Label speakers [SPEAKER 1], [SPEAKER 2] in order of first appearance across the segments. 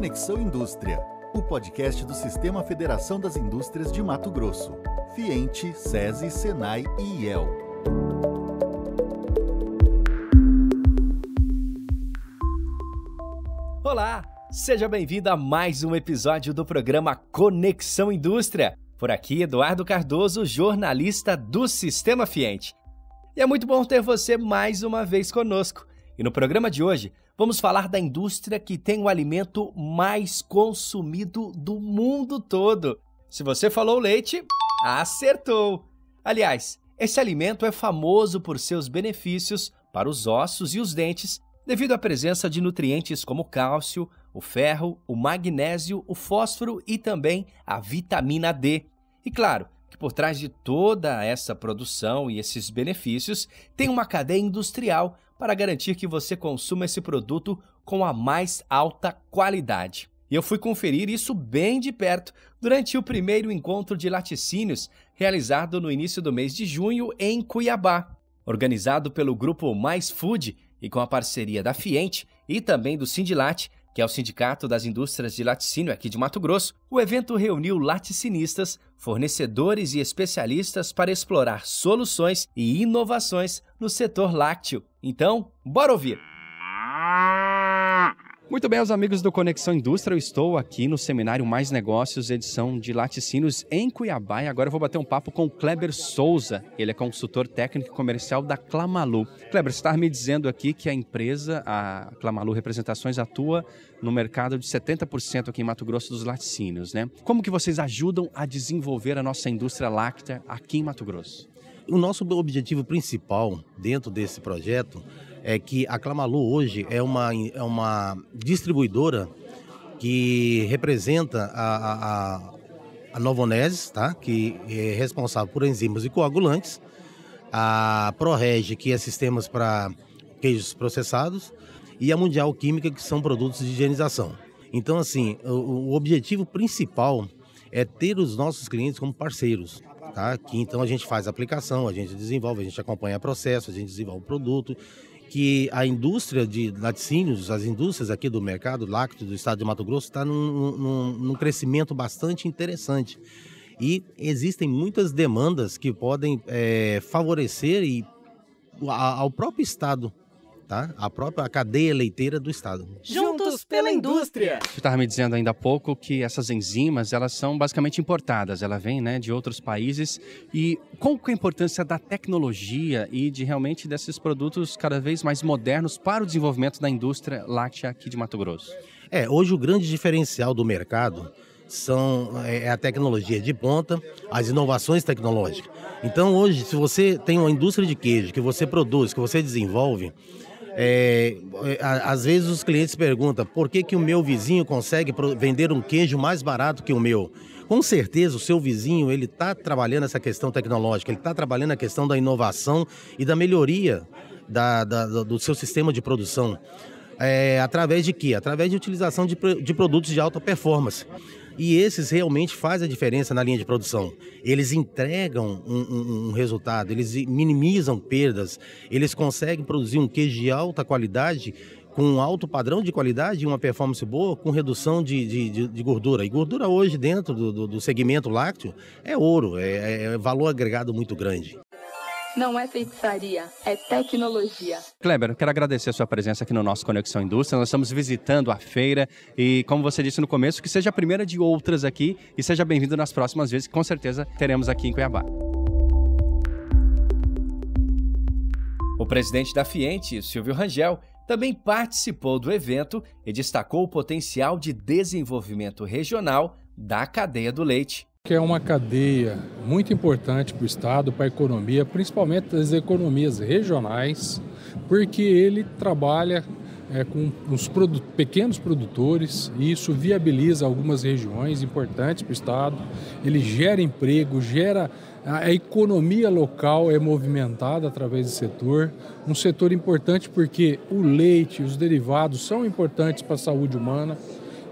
[SPEAKER 1] Conexão Indústria, o podcast do Sistema Federação das Indústrias de Mato Grosso, Fiente, SESI, Senai e IEL. Olá, seja bem-vindo a mais um episódio do programa Conexão Indústria. Por aqui, Eduardo Cardoso, jornalista do Sistema Fiente. E é muito bom ter você mais uma vez conosco. E no programa de hoje, Vamos falar da indústria que tem o alimento mais consumido do mundo todo. Se você falou leite, acertou! Aliás, esse alimento é famoso por seus benefícios para os ossos e os dentes, devido à presença de nutrientes como cálcio, o ferro, o magnésio, o fósforo e também a vitamina D. E claro, que por trás de toda essa produção e esses benefícios tem uma cadeia industrial para garantir que você consuma esse produto com a mais alta qualidade. E eu fui conferir isso bem de perto durante o primeiro encontro de laticínios realizado no início do mês de junho em Cuiabá, organizado pelo grupo Mais Food e com a parceria da Fiente e também do Sindilate, que é o Sindicato das Indústrias de Laticínio aqui de Mato Grosso, o evento reuniu laticinistas, fornecedores e especialistas para explorar soluções e inovações no setor lácteo. Então, bora ouvir! Muito bem, os amigos do Conexão Indústria, eu estou aqui no Seminário Mais Negócios, edição de Laticínios em Cuiabá. E agora eu vou bater um papo com o Kleber Souza. Ele é consultor técnico comercial da Clamalu. Kleber, você está me dizendo aqui que a empresa, a Clamalu Representações, atua no mercado de 70% aqui em Mato Grosso dos laticínios, né? Como que vocês ajudam a desenvolver a nossa indústria láctea aqui em Mato Grosso? O nosso objetivo principal dentro desse projeto
[SPEAKER 2] é que a Clamalu hoje é uma, é uma distribuidora que representa a, a, a tá? que é responsável por enzimas e coagulantes, a ProReg, que é sistemas para queijos processados, e a Mundial Química, que são produtos de higienização. Então, assim, o, o objetivo principal é ter os nossos clientes como parceiros. Tá? Que então a gente faz a aplicação, a gente desenvolve, a gente acompanha o processo, a gente desenvolve o produto que a indústria de laticínios, as indústrias aqui do mercado lácteo do estado de Mato Grosso, está num, num, num crescimento bastante interessante. E existem muitas demandas que podem é, favorecer e, a, ao próprio estado,
[SPEAKER 1] tá? a própria cadeia leiteira do estado.
[SPEAKER 3] João, Contaminados pela indústria. Você
[SPEAKER 1] estava me dizendo ainda há pouco que essas enzimas, elas são basicamente importadas, ela vem né, de outros países. E qual é a importância da tecnologia e de realmente desses produtos cada vez mais modernos para o desenvolvimento da indústria láctea aqui de Mato Grosso? É, hoje o grande
[SPEAKER 2] diferencial do mercado são é, é a tecnologia de ponta, as inovações tecnológicas. Então hoje, se você tem uma indústria de queijo que você produz, que você desenvolve, é, é às vezes os clientes perguntam por que, que o meu vizinho consegue vender um queijo mais barato que o meu. Com certeza o seu vizinho ele está trabalhando essa questão tecnológica, ele está trabalhando a questão da inovação e da melhoria da, da, do seu sistema de produção. É, através de quê? Através de utilização de, de produtos de alta performance. E esses realmente fazem a diferença na linha de produção. Eles entregam um, um, um resultado, eles minimizam perdas, eles conseguem produzir um queijo de alta qualidade com um alto padrão de qualidade e uma performance boa, com redução de, de, de gordura. E gordura hoje, dentro do, do, do segmento lácteo, é ouro, é,
[SPEAKER 1] é valor agregado muito grande.
[SPEAKER 4] Não é feitiçaria, é tecnologia.
[SPEAKER 1] Kleber, quero agradecer a sua presença aqui no nosso Conexão Indústria. Nós estamos visitando a feira e, como você disse no começo, que seja a primeira de outras aqui e seja bem-vindo nas próximas vezes, que com certeza teremos aqui em Cuiabá. O presidente da Fiente, Silvio Rangel, também participou do evento e destacou o potencial de desenvolvimento regional da cadeia do leite
[SPEAKER 5] que é uma cadeia muito importante para o Estado, para a economia, principalmente as economias regionais, porque ele trabalha é, com os produ pequenos produtores e isso viabiliza algumas regiões importantes para o Estado. Ele gera emprego, gera. A economia local é movimentada através desse setor, um setor importante porque o leite, os derivados são importantes para a saúde humana.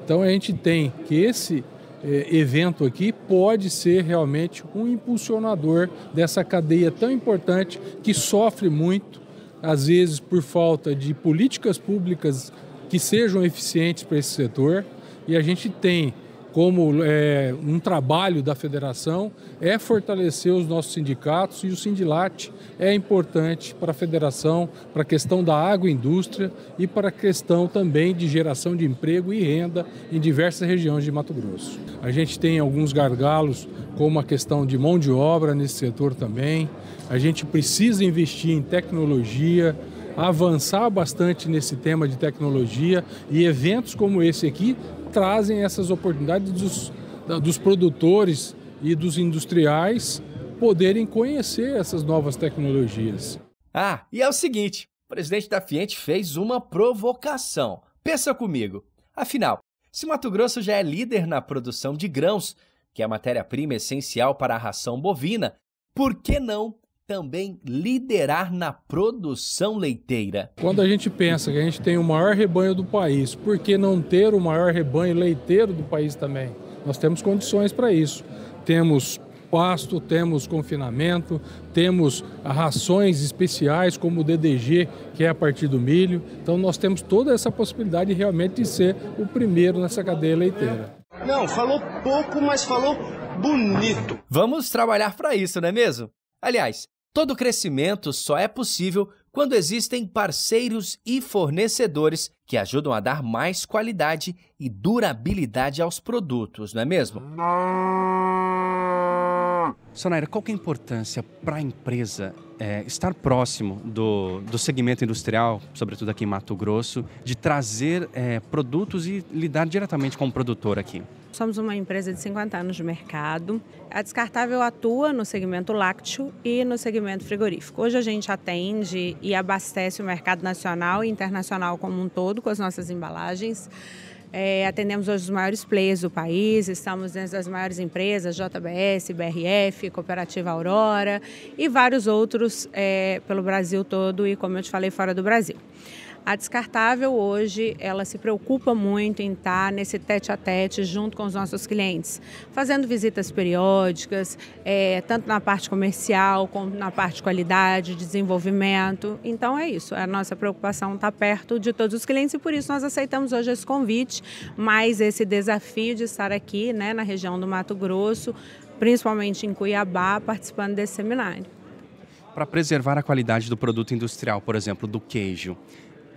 [SPEAKER 5] Então a gente tem que esse é, evento aqui pode ser realmente um impulsionador dessa cadeia tão importante que sofre muito, às vezes por falta de políticas públicas que sejam eficientes para esse setor. E a gente tem como é, um trabalho da federação é fortalecer os nossos sindicatos e o Sindilate é importante para a federação, para a questão da agroindústria e para a questão também de geração de emprego e renda em diversas regiões de Mato Grosso. A gente tem alguns gargalos, como a questão de mão de obra nesse setor também. A gente precisa investir em tecnologia, avançar bastante nesse tema de tecnologia e eventos como esse aqui trazem essas oportunidades dos, dos produtores e dos industriais
[SPEAKER 1] poderem conhecer essas novas tecnologias. Ah, e é o seguinte, o presidente da Fiente fez uma provocação. Pensa comigo. Afinal, se Mato Grosso já é líder na produção de grãos, que é a matéria-prima essencial para a ração bovina, por que não também liderar na produção leiteira.
[SPEAKER 5] Quando a gente pensa que a gente tem o maior rebanho do país, por que não ter o maior rebanho leiteiro do país também? Nós temos condições para isso. Temos pasto, temos confinamento, temos rações especiais como o DDG, que é a partir do milho. Então nós temos toda essa possibilidade realmente de ser o primeiro nessa cadeia leiteira.
[SPEAKER 1] Não, falou pouco, mas falou bonito. Vamos trabalhar para isso, não é mesmo? Aliás, Todo crescimento só é possível quando existem parceiros e fornecedores que ajudam a dar mais qualidade e durabilidade aos produtos, não é mesmo? Não. Sonaira, qual é a importância para a empresa é, estar próximo do, do segmento industrial, sobretudo aqui em Mato Grosso, de trazer é, produtos e lidar diretamente com o produtor aqui?
[SPEAKER 3] Somos uma empresa de 50 anos de mercado. A Descartável atua no segmento lácteo e no segmento frigorífico. Hoje a gente atende e abastece o mercado nacional e internacional como um todo com as nossas embalagens. É, atendemos hoje os maiores players do país, estamos dentro das maiores empresas, JBS, BRF, Cooperativa Aurora e vários outros é, pelo Brasil todo e, como eu te falei, fora do Brasil. A descartável hoje, ela se preocupa muito em estar tá nesse tete a tete junto com os nossos clientes, fazendo visitas periódicas, é, tanto na parte comercial como na parte de qualidade, desenvolvimento. Então é isso, a nossa preocupação está perto de todos os clientes e por isso nós aceitamos hoje esse convite, mais esse desafio de estar aqui né, na região do Mato Grosso, principalmente em Cuiabá, participando desse seminário.
[SPEAKER 1] Para preservar a qualidade do produto industrial, por exemplo, do queijo,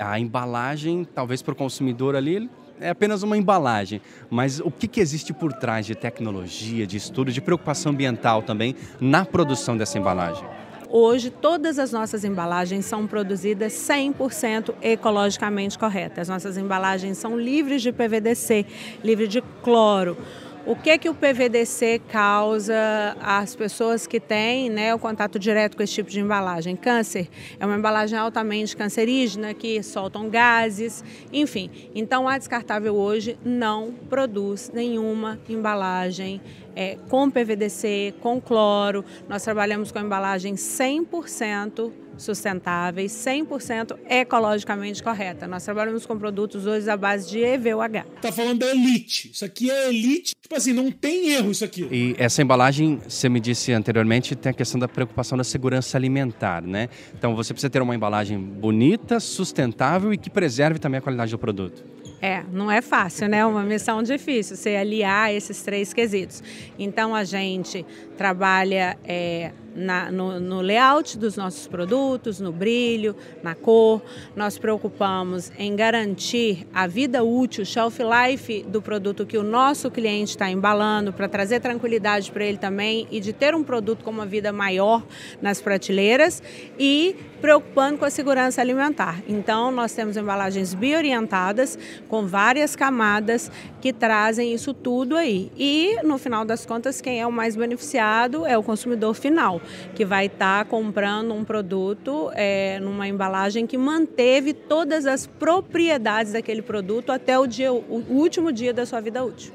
[SPEAKER 1] a embalagem, talvez para o consumidor ali, é apenas uma embalagem, mas o que, que, existe por trás de tecnologia, de estudo, de preocupação ambiental também na produção dessa embalagem?
[SPEAKER 3] Hoje, todas as nossas embalagens são produzidas 100% ecologicamente corretas. As nossas embalagens são livres de PVDC, livre de cloro. O que que o PVDC causa às pessoas que têm né, o contato direto com esse tipo de embalagem? Câncer é uma embalagem altamente cancerígena que soltam gases, enfim. Então a descartável hoje não produz nenhuma embalagem é, com PVDC, com cloro. Nós trabalhamos com embalagem 100% sustentáveis, 100% ecologicamente correta. Nós trabalhamos com produtos hoje à base de EVOH. Tá falando da elite. Isso aqui é elite. Tipo assim, não tem erro isso aqui.
[SPEAKER 1] E essa embalagem, você me disse anteriormente, tem a questão da preocupação da segurança alimentar, né? Então você precisa ter uma embalagem bonita, sustentável e que preserve também a qualidade do produto.
[SPEAKER 3] É, não é fácil, né? Uma missão difícil, você aliar esses três quesitos. Então a gente trabalha é, na, no, no, layout dos nossos produtos, no brilho, na cor. Nós preocupamos em garantir a vida útil, o shelf life do produto que o nosso cliente está embalando, para trazer tranquilidade para ele também e de ter um produto com uma vida maior nas prateleiras e preocupando com a segurança alimentar. Então, nós temos embalagens bioorientadas com várias camadas que trazem isso tudo aí. E, no final das contas, quem é o mais beneficiado é o consumidor final que vai estar tá comprando um produto é, numa embalagem que manteve todas as propriedades daquele produto até o, dia, o último dia da sua vida útil.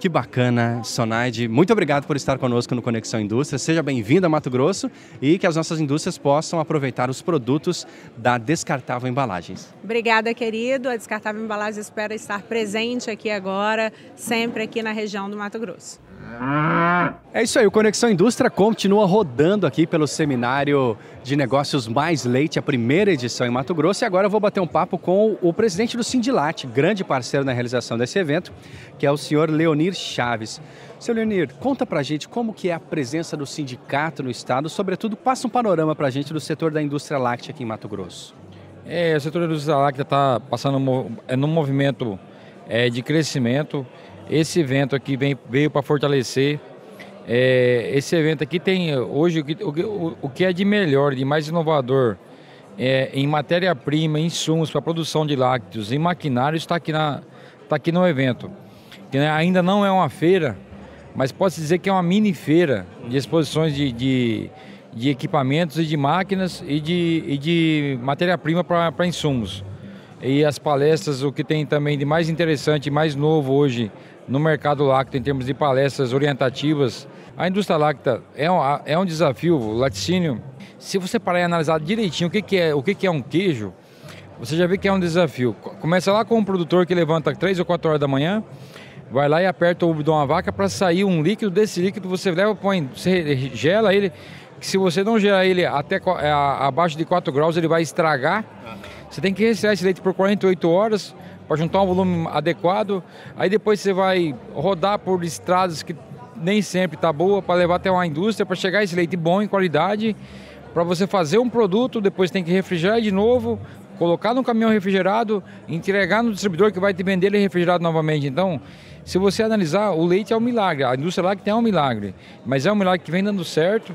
[SPEAKER 1] Que bacana, Sonaide. Muito obrigado por estar conosco no Conexão Indústria. Seja bem-vinda a Mato Grosso e que as nossas indústrias possam aproveitar os produtos da Descartável Embalagens.
[SPEAKER 3] Obrigada, querido. A Descartável Embalagens espera estar presente aqui agora, sempre aqui na região do Mato Grosso.
[SPEAKER 1] É isso aí, o Conexão Indústria continua rodando aqui pelo Seminário de Negócios Mais Leite, a primeira edição em Mato Grosso. E agora eu vou bater um papo com o presidente do Sindilat, grande parceiro na realização desse evento, que é o senhor Leonir Chaves. Seu Leonir, conta pra gente como que é a presença do sindicato no estado, sobretudo passa um panorama pra gente do setor da indústria láctea aqui em Mato Grosso.
[SPEAKER 6] É, o setor da indústria láctea está passando é, num movimento é, de crescimento, esse evento aqui vem, veio para fortalecer. É, esse evento aqui tem hoje o, o, o que é de melhor, de mais inovador é, em matéria-prima, em insumos para produção de lácteos, em maquinário, está aqui, na, está aqui no evento. Que, né, ainda não é uma feira, mas posso dizer que é uma mini feira de exposições de, de, de equipamentos e de máquinas e de, e de matéria-prima para insumos. E as palestras, o que tem também de mais interessante, mais novo hoje no mercado lácteo em termos de palestras orientativas. A indústria láctea é um, é um desafio, o laticínio. Se você parar e analisar direitinho o que, que, é, o que, que é um queijo, você já vê que é um desafio. Começa lá com um produtor que levanta 3 ou 4 horas da manhã, vai lá e aperta o ubo de uma vaca para sair um líquido. Desse líquido você leva, põe, você gela ele. Que se você não gerar ele até é, abaixo de 4 graus, ele vai estragar. Ah. Você tem que resfriar esse leite por 48 horas para juntar um volume adequado. Aí depois você vai rodar por estradas que nem sempre está boa para levar até uma indústria para chegar esse leite bom em qualidade. Para você fazer um produto, depois tem que refrigerar de novo, colocar no caminhão refrigerado, entregar no distribuidor que vai te vender ele refrigerado novamente. Então, se você analisar, o leite é um milagre, a indústria lá que tem é um milagre, mas é um milagre que vem dando certo.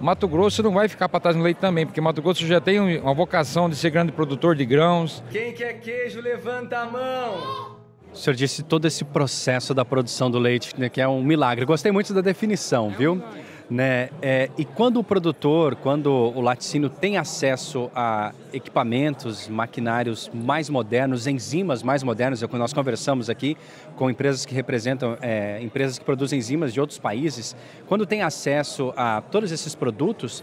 [SPEAKER 6] Mato Grosso não vai ficar para trás no leite também, porque Mato Grosso já tem uma vocação de ser grande produtor
[SPEAKER 1] de grãos. Quem quer queijo, levanta a mão! O senhor disse todo esse processo da produção do leite, né, que é um milagre. Gostei muito da definição, é viu? Um né? É, e quando o produtor, quando o laticínio tem acesso a equipamentos, maquinários mais modernos, enzimas mais modernas, é quando nós conversamos aqui com empresas que representam, é, empresas que produzem enzimas de outros países, quando tem acesso a todos esses produtos,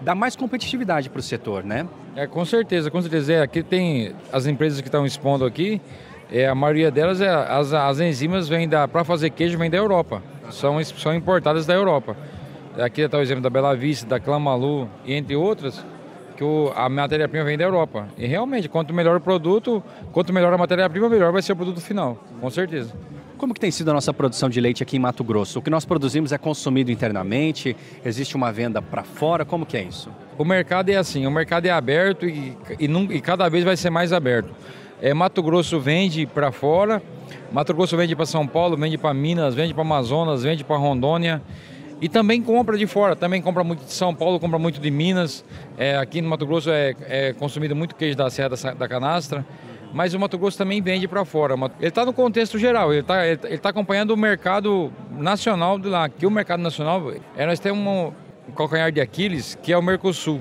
[SPEAKER 1] dá mais competitividade para o setor, né? É, com certeza, com certeza. É,
[SPEAKER 6] aqui tem as empresas que estão expondo aqui, é, a maioria delas, é, as, as enzimas vêm da, para fazer queijo, vem da Europa, são, são importadas da Europa. Aqui está o exemplo da Bela Vista, da Clamalu, entre outras, que o, a matéria-prima vem da Europa. E realmente, quanto melhor o produto, quanto melhor a matéria-prima, melhor vai ser o produto final,
[SPEAKER 1] com certeza. Como que tem sido a nossa produção de leite aqui em Mato Grosso? O que nós produzimos é consumido internamente? Existe uma venda para fora? Como que é isso? O mercado é assim, o mercado é aberto e, e, e cada
[SPEAKER 6] vez vai ser mais aberto. É, Mato Grosso vende para fora, Mato Grosso vende para São Paulo, vende para Minas, vende para Amazonas, vende para Rondônia. E também compra de fora, também compra muito de São Paulo, compra muito de Minas. É, aqui no Mato Grosso é, é, consumido muito queijo da Serra da, da Canastra, mas o Mato Grosso também vende para fora. Ele está no contexto geral, ele está ele, ele tá acompanhando o mercado nacional de lá. que o mercado nacional, é, nós temos um, calcanhar de Aquiles, que é o Mercosul.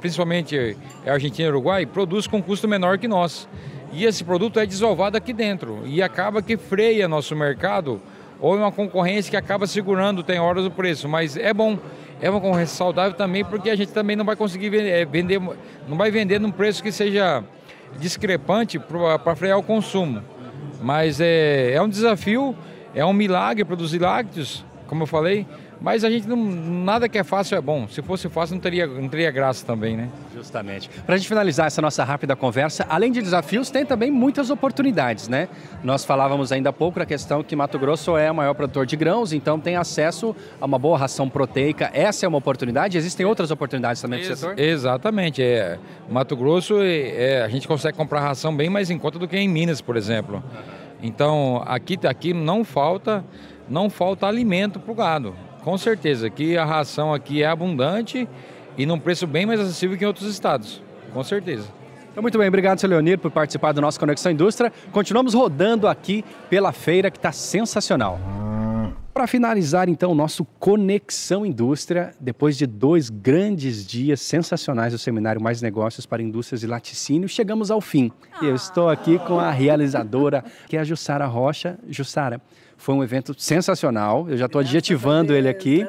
[SPEAKER 6] Principalmente a é, Argentina e o Uruguai, produz com custo menor que nós. E esse produto é desovado aqui dentro e acaba que freia nosso mercado ou é uma concorrência que acaba segurando, tem horas o preço, mas é bom. É uma concorrência saudável também, porque a gente também não vai conseguir vender, eh, vender não vai vender num preço que seja discrepante para ah, frear o consumo. Mas é, é um desafio, é um milagre produzir lácteos, como eu falei, mas a gente não. Nada que é fácil é
[SPEAKER 1] bom. Se fosse fácil, não teria, não teria graça também, né? Justamente. Para a gente finalizar essa nossa rápida conversa, além de desafios, tem também muitas oportunidades, né? Nós falávamos ainda há pouco a questão que Mato Grosso é o maior produtor de grãos, então tem acesso a uma boa ração proteica. Essa é uma oportunidade. Existem outras oportunidades também no setor? Exatamente. É. Mato Grosso, é, é, a
[SPEAKER 6] gente consegue comprar ração bem mais em conta do que em Minas, por exemplo. Então, aqui, aqui não falta. Não falta alimento para o gado com certeza. Que a ração aqui é abundante e num preço bem mais acessível que em outros estados, com certeza.
[SPEAKER 1] Então, muito bem, obrigado, seu Leonir, por participar do nosso Conexão Indústria. Continuamos rodando aqui pela feira, que está sensacional. Para finalizar, então, o nosso Conexão Indústria, depois de dois grandes dias sensacionais do seminário Mais Negócios para Indústrias e Laticínio, chegamos ao fim. E eu estou aqui com a realizadora, que é a Jussara Rocha. Jussara, foi um evento sensacional. Eu já estou adjetivando ele aqui.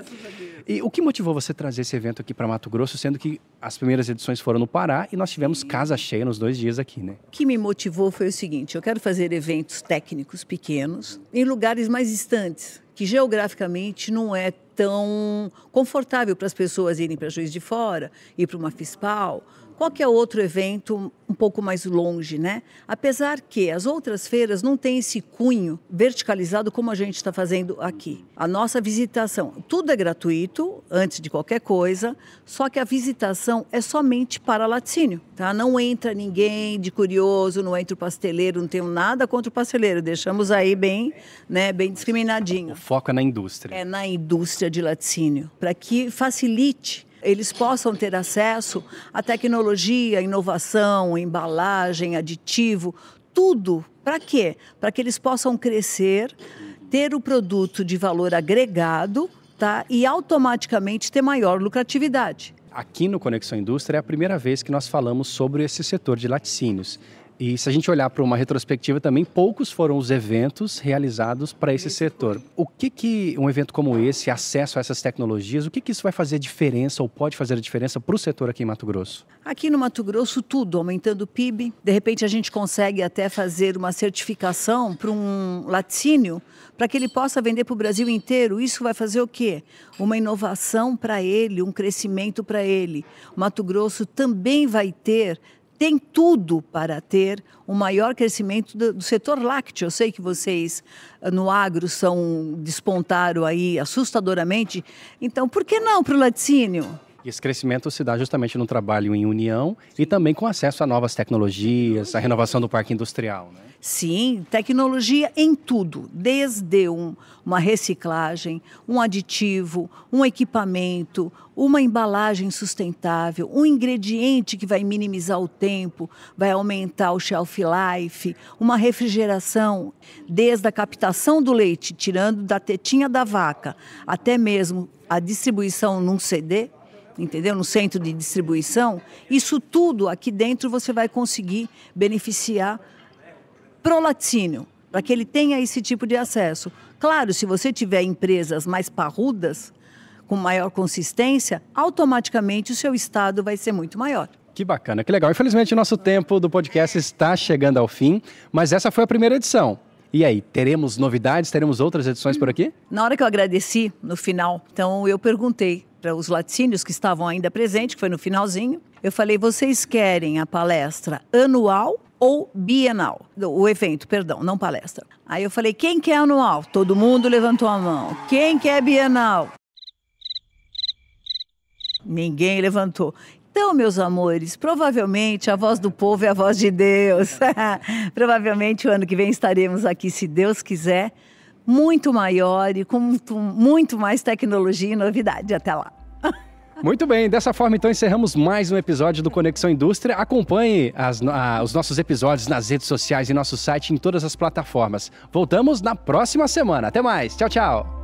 [SPEAKER 1] E o que motivou você trazer esse evento aqui para Mato Grosso, sendo que as primeiras edições foram no Pará e nós tivemos casa cheia nos dois dias
[SPEAKER 4] aqui, né? O que me motivou foi o seguinte: eu quero fazer eventos técnicos pequenos em lugares mais distantes, que geograficamente não é tão confortável para as pessoas irem para Juiz de Fora, ir para uma fiscal, qualquer é outro evento um pouco mais longe, né? Apesar que as outras feiras não têm esse cunho verticalizado como a gente está fazendo aqui. A nossa visitação, tudo é gratuito, antes de qualquer coisa, só que a visitação é somente para laticínio, tá? Não entra ninguém de curioso, não entra o pasteleiro, não tenho nada contra o pasteleiro, deixamos aí bem, né, bem discriminadinho. O
[SPEAKER 1] foco é na indústria.
[SPEAKER 4] É na indústria de laticínio, para que facilite eles possam ter acesso à tecnologia, inovação, embalagem, aditivo, tudo. Para quê? Para que eles possam crescer, ter o produto de valor agregado tá? e automaticamente ter maior lucratividade.
[SPEAKER 1] Aqui no Conexão Indústria é a primeira vez que nós falamos sobre esse setor de laticínios. E se a gente olhar para uma retrospectiva também, poucos foram os eventos realizados para esse setor. O que, que um evento como esse, acesso a essas tecnologias, o que, que isso vai fazer diferença ou pode fazer a diferença para o setor aqui em Mato Grosso?
[SPEAKER 4] Aqui no Mato Grosso, tudo, aumentando o PIB. De repente, a gente consegue até fazer uma certificação para um laticínio, para que ele possa vender para o Brasil inteiro. Isso vai fazer o quê? Uma inovação para ele, um crescimento para ele. O Mato Grosso também vai ter tem tudo para ter um maior crescimento do, do, setor lácteo. Eu sei que vocês ah, no agro são despontaram aí assustadoramente. Então, por que não para o laticínio?
[SPEAKER 1] E esse crescimento se dá justamente no trabalho em união e também com acesso a novas tecnologias, a renovação do parque industrial. Né?
[SPEAKER 4] Sim, tecnologia em tudo, desde um, uma reciclagem, um aditivo, um equipamento, uma embalagem sustentável, um ingrediente que vai minimizar o tempo, vai aumentar o shelf life, uma refrigeração, desde a captação do leite, tirando da tetinha da vaca, até mesmo a distribuição num CD, entendeu? No centro de distribuição, isso tudo aqui dentro você vai conseguir beneficiar pro laticínio, para que ele tenha esse tipo de acesso. Claro, se você tiver empresas mais parrudas, com maior consistência, automaticamente o seu estado vai ser muito maior.
[SPEAKER 1] Que bacana, que legal. Infelizmente, nosso tempo do podcast está chegando ao fim, mas essa foi a primeira edição. E aí, teremos novidades? Teremos outras edições por aqui?
[SPEAKER 4] Na hora que eu agradeci, no final, então eu perguntei para os laticínios que estavam ainda presentes, que foi no finalzinho, eu falei: vocês querem a palestra anual ou bienal? O evento, perdão, não palestra. Aí eu falei: quem quer anual? Todo mundo levantou a mão. Quem quer bienal? Ninguém levantou. Então, meus amores, provavelmente a voz do povo é a voz de Deus. provavelmente o ano que vem estaremos aqui, se Deus quiser muito maior e com muito mais tecnologia e novidade. Até lá.
[SPEAKER 1] Muito bem, dessa forma então encerramos mais um episódio do Conexão Indústria. Acompanhe as, a, os nossos episódios nas redes sociais e nosso site em todas as plataformas. Voltamos na próxima semana. Até mais. Tchau, tchau.